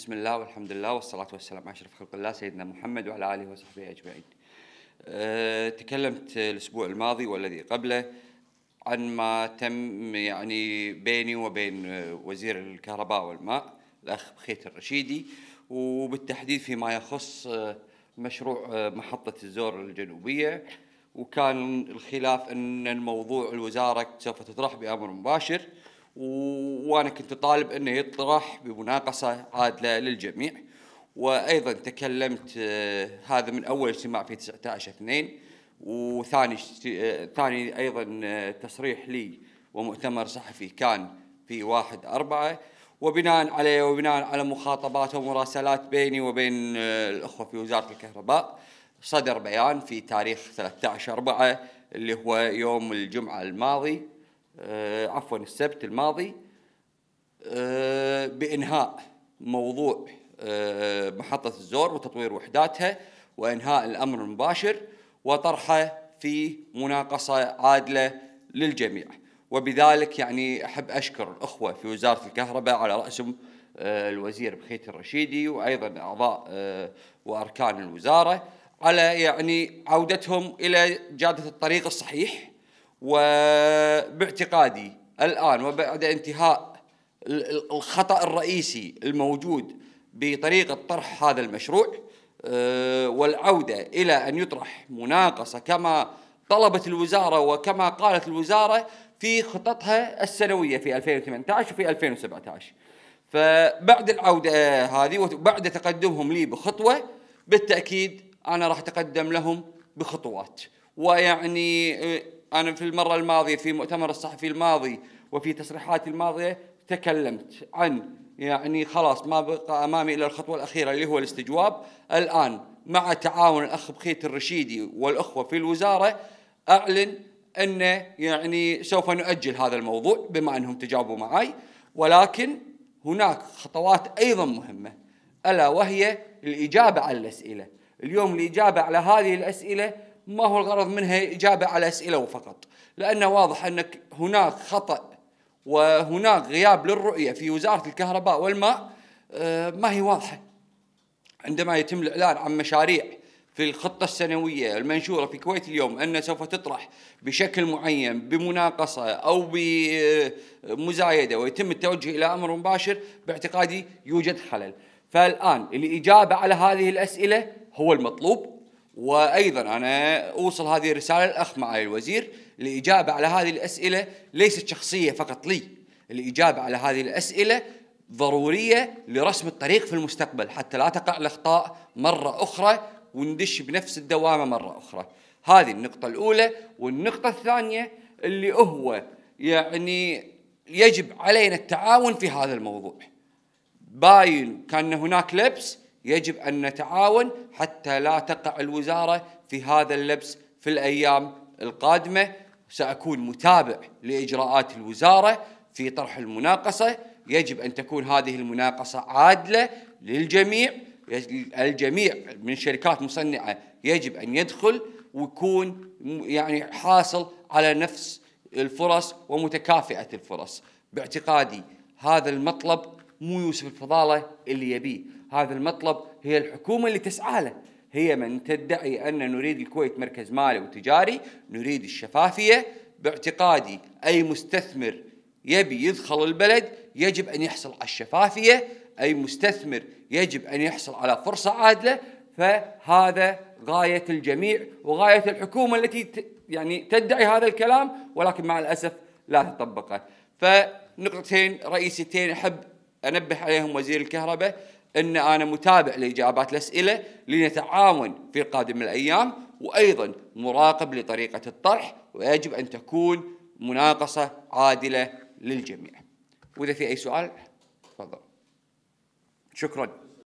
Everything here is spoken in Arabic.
بسم الله والحمد لله والصلاة والسلام على أشرف خلق الله سيدنا محمد وعلى آله وصحبه أجمعين. أه تكلمت الأسبوع الماضي والذي قبله عن ما تم يعني بيني وبين وزير الكهرباء والماء الأخ بخيت الرشيدي وبالتحديد فيما يخص مشروع محطة الزور الجنوبية وكان الخلاف أن الموضوع الوزارة سوف تطرح بأمر مباشر وانا كنت طالب انه يطرح بمناقصه عادله للجميع وايضا تكلمت آه، هذا من اول اجتماع في 19 2 وثاني آه، ثاني ايضا آه، تصريح لي ومؤتمر صحفي كان في 1 4 وبناء عليه وبناء على مخاطبات ومراسلات بيني وبين الاخوه في وزاره الكهرباء صدر بيان في تاريخ 13 4 اللي هو يوم الجمعه الماضي آه، عفوا السبت الماضي آه، بإنهاء موضوع آه، محطة الزور وتطوير وحداتها وإنهاء الأمر المباشر وطرحه في مناقصة عادلة للجميع وبذلك يعني أحب أشكر الأخوة في وزارة الكهرباء على رأسهم الوزير بخيت الرشيدي وأيضا أعضاء وأركان الوزارة على يعني عودتهم إلى جادة الطريق الصحيح وباعتقادي الآن وبعد انتهاء الخطأ الرئيسي الموجود بطريقة طرح هذا المشروع آه، والعودة إلى أن يطرح مناقصة كما طلبت الوزارة وكما قالت الوزارة في خططها السنوية في 2018 وفي 2017 فبعد العودة هذه وبعد تقدمهم لي بخطوة بالتأكيد أنا راح أتقدم لهم بخطوات ويعني آه، أنا في المرة الماضية في مؤتمر الصحفي الماضي وفي تصريحاتي الماضية تكلمت عن يعني خلاص ما بقى أمامي إلا الخطوة الأخيرة اللي هو الاستجواب الآن مع تعاون الأخ بخيت الرشيدي والأخوة في الوزارة أعلن أنه يعني سوف نؤجل هذا الموضوع بما أنهم تجاوبوا معي ولكن هناك خطوات أيضا مهمة ألا وهي الإجابة على الأسئلة اليوم الإجابة على هذه الأسئلة ما هو الغرض منها إجابة على أسئلة فقط لأنه واضح أن هناك خطأ وهناك غياب للرؤية في وزارة الكهرباء والماء آه، ما هي واضحة عندما يتم الإعلان عن مشاريع في الخطة السنوية المنشورة في الكويت اليوم أن سوف تطرح بشكل معين بمناقصة أو بمزايدة ويتم التوجه إلى أمر مباشر باعتقادي يوجد خلل فالآن الإجابة على هذه الأسئلة هو المطلوب وايضا انا اوصل هذه الرساله للاخ معالي الوزير الاجابه على هذه الاسئله ليست شخصيه فقط لي الاجابه على هذه الاسئله ضروريه لرسم الطريق في المستقبل حتى لا تقع الاخطاء مره اخرى وندش بنفس الدوامه مره اخرى. هذه النقطه الاولى والنقطه الثانيه اللي هو يعني يجب علينا التعاون في هذا الموضوع. باين كان هناك لبس يجب أن نتعاون حتى لا تقع الوزارة في هذا اللبس في الأيام القادمة سأكون متابع لإجراءات الوزارة في طرح المناقصة يجب أن تكون هذه المناقصة عادلة للجميع الجميع من شركات مصنعة يجب أن يدخل ويكون يعني حاصل على نفس الفرص ومتكافئة الفرص باعتقادي هذا المطلب مو يوسف الفضالة اللي يبيه هذا المطلب هي الحكومة اللي تسعى له هي من تدعي أن نريد الكويت مركز مالي وتجاري نريد الشفافية باعتقادي أي مستثمر يبي يدخل البلد يجب أن يحصل على الشفافية أي مستثمر يجب أن يحصل على فرصة عادلة فهذا غاية الجميع وغاية الحكومة التي يعني تدعي هذا الكلام ولكن مع الأسف لا تطبقه فنقطتين رئيسيتين أحب أنبه عليهم وزير الكهرباء ان انا متابع لاجابات الاسئله لنتعاون في قادم الايام وايضا مراقب لطريقه الطرح ويجب ان تكون مناقصه عادله للجميع. واذا في اي سؤال تفضل. شكرا.